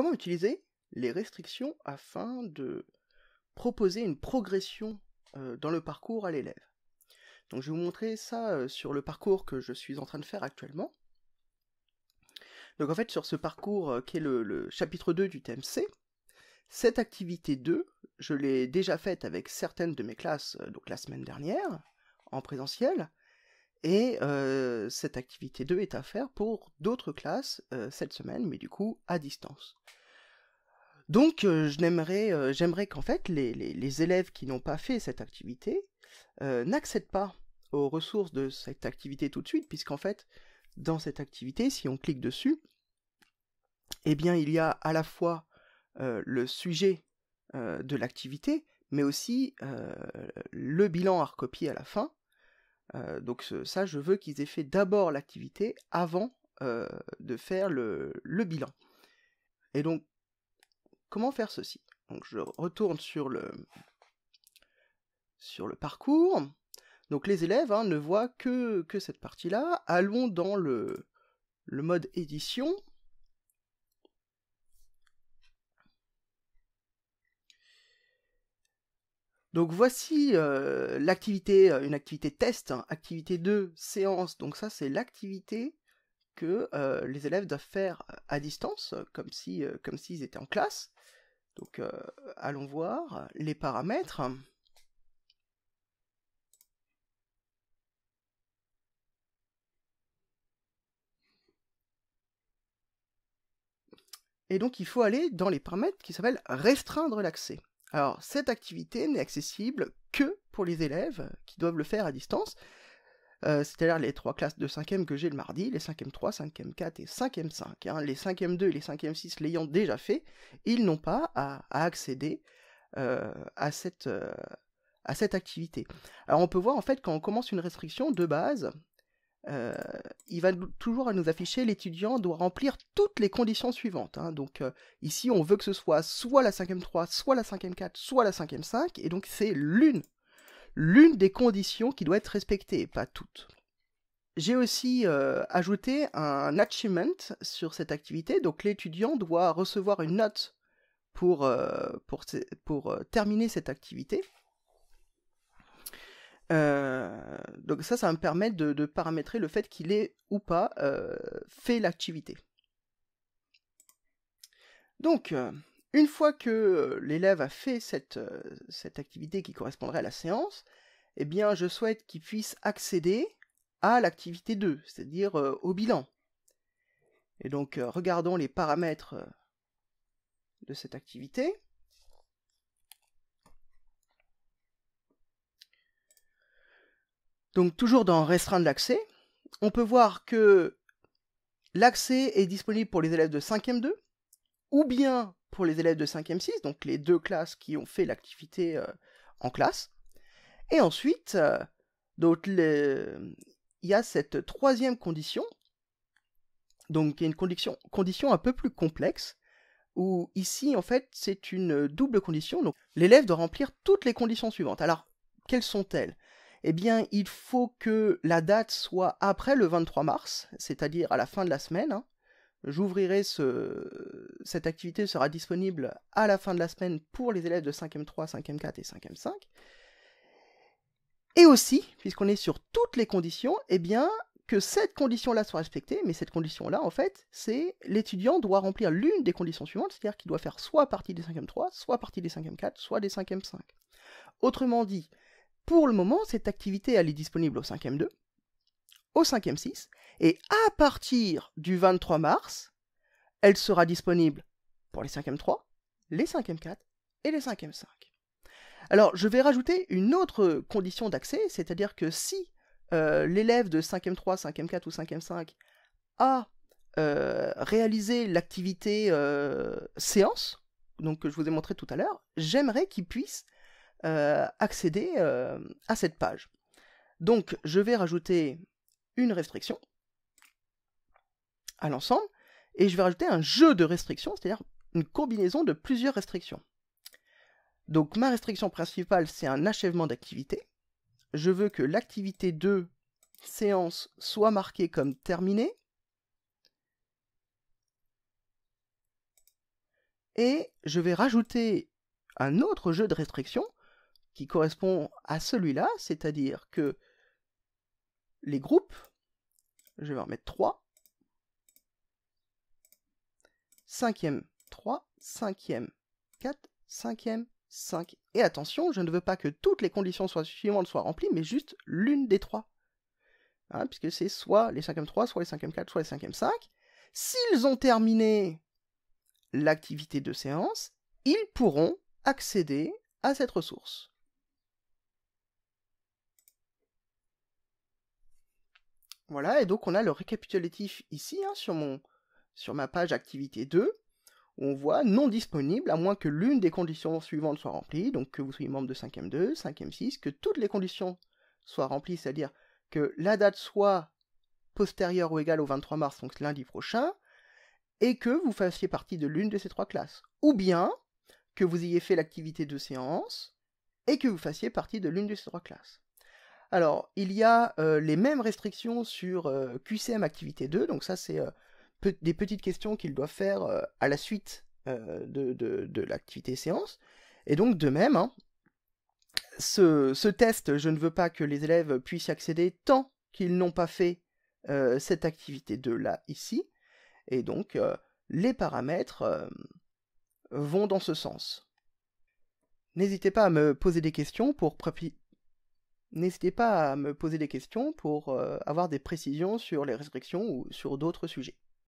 Comment utiliser les restrictions afin de proposer une progression euh, dans le parcours à l'élève Donc je vais vous montrer ça euh, sur le parcours que je suis en train de faire actuellement. Donc en fait sur ce parcours euh, qui est le, le, chapitre 2 du thème C, cette activité 2, je l'ai déjà faite avec certaines de mes classes, donc la semaine dernière, en présentiel, et euh, cette activité 2 est à faire pour d'autres classes euh, cette semaine, mais du coup à distance. Donc euh, j'aimerais, j'aimerais qu'en fait les, élèves qui n'ont pas fait cette activité n'accèdent pas aux ressources de cette activité tout de suite, puisqu'en fait dans cette activité, si on clique dessus, eh bien il y a à la fois le sujet de l'activité, mais aussi le bilan à recopier à la fin, euh, donc ça, je veux qu'ils aient fait d'abord l'activité avant euh, de faire le, bilan. Et donc, comment faire ceci Donc je retourne sur le, parcours. Donc les élèves hein, ne voient que, cette partie-là. Allons dans le mode édition. Donc voici euh, l'activité, euh, une activité test, hein, activité 2, séance. Donc ça c'est l'activité que euh, les élèves doivent faire à distance, comme si comme s'ils étaient en classe. Donc allons voir les paramètres. Et donc il faut aller dans les paramètres qui s'appellent restreindre l'accès. Alors, cette activité n'est accessible que pour les élèves qui doivent le faire à distance, euh, c'est-à-dire les trois classes de 5e que j'ai le mardi, les 5e 3, 5e 4 et 5e 5. Hein. Les 5e 2 et les 5e 6 l'ayant déjà fait, ils n'ont pas à, accéder euh, à, cette, euh, à cette activité. Alors on peut voir en fait quand on commence une restriction de base, euh, il va toujours nous afficher l'étudiant doit remplir toutes les conditions suivantes. Hein. Donc euh, ici, on veut que ce soit soit la 5e 3, soit la 5e 4, soit la 5e 5, et donc c'est l'une, l'une des conditions qui doit être respectée, pas toutes. J'ai aussi euh, ajouté un achievement sur cette activité, donc l'étudiant doit recevoir une note pour terminer cette activité. Euh, donc ça, ça me permet de, paramétrer le fait qu'il ait ou pas euh, fait l'activité. Donc, euh, une fois que l'élève a fait cette, activité qui correspondrait à la séance, eh bien, je souhaite qu'il puisse accéder à l'activité 2, c'est-à-dire au bilan. Et donc, regardons les paramètres de cette activité. Donc toujours dans Restreindre l'accès, on peut voir que l'accès est disponible pour les élèves de 5e 2 ou bien pour les élèves de 5e 6, donc les deux classes qui ont fait l'activité euh, en classe. Et ensuite, euh, il y a cette troisième condition, donc qui est une condition, condition un peu plus complexe, où ici, en fait, c'est une double condition. Donc l'élève doit remplir toutes les conditions suivantes. Alors, quelles sont-elles eh bien, il faut que la date soit après le 23 mars, c'est-à-dire à la fin de la semaine. Hein. J'ouvrirai ce... Cette activité sera disponible à la fin de la semaine pour les élèves de 5e 3, 5e 4 et 5e 5. Et aussi, puisqu'on est sur toutes les conditions, eh bien, que cette condition-là soit respectée, mais cette condition-là, en fait, c'est l'étudiant doit remplir l'une des conditions suivantes, c'est-à-dire qu'il doit faire soit partie des 5e 3, soit partie des 5e 4, soit des 5e 5. Autrement dit, pour le moment, cette activité, elle est disponible au 5e 2, au 5e 6, et à partir du 23 mars, elle sera disponible pour les 5e 3, les 5e 4 et les 5e 5. Alors, je vais rajouter une autre condition d'accès, c'est-à-dire que si euh, l'élève de 5e 3, 5e 4 ou 5e 5 a euh, réalisé l'activité euh, séance, donc que je vous ai montré tout à l'heure, j'aimerais qu'il puisse euh, accéder euh, à cette page. Donc je vais rajouter une restriction à l'ensemble, et je vais rajouter un jeu de restrictions, c'est-à-dire une combinaison de plusieurs restrictions. Donc ma restriction principale, c'est un achèvement d'activité. Je veux que l'activité 2 séance soit marquée comme terminée. Et je vais rajouter un autre jeu de restrictions qui correspond à celui-là, c'est-à-dire que les groupes, je vais en mettre 3, 5e 3, 5e 4, 5e, 5. Et attention, je ne veux pas que toutes les conditions soient suffisantes soient remplies, mais juste l'une des trois. Hein, puisque c'est soit les 5e 3, soit les 5e 4, soit les 5e 5. S'ils ont terminé l'activité de séance, ils pourront accéder à cette ressource. Voilà, et donc on a le récapitulatif ici, hein, sur, mon, sur ma page activité 2, où on voit non disponible à moins que l'une des conditions suivantes soit remplie, donc que vous soyez membre de 5e 2, 5e 6, que toutes les conditions soient remplies, c'est-à-dire que la date soit postérieure ou égale au 23 mars, donc lundi prochain, et que vous fassiez partie de l'une de ces trois classes. Ou bien que vous ayez fait l'activité de séance et que vous fassiez partie de l'une de ces trois classes. Alors, il y a les mêmes restrictions sur QCM Activité 2, donc ça c'est des petites questions qu'ils doivent faire à la suite de, l'activité séance. Et donc de même, hein, ce, test, je ne veux pas que les élèves puissent y accéder tant qu'ils n'ont pas fait cette activité 2 là ici. Et donc les paramètres vont dans ce sens. N'hésitez pas à me poser des questions pour, N'hésitez pas à me poser des questions pour euh, avoir des précisions sur les restrictions ou sur d'autres sujets.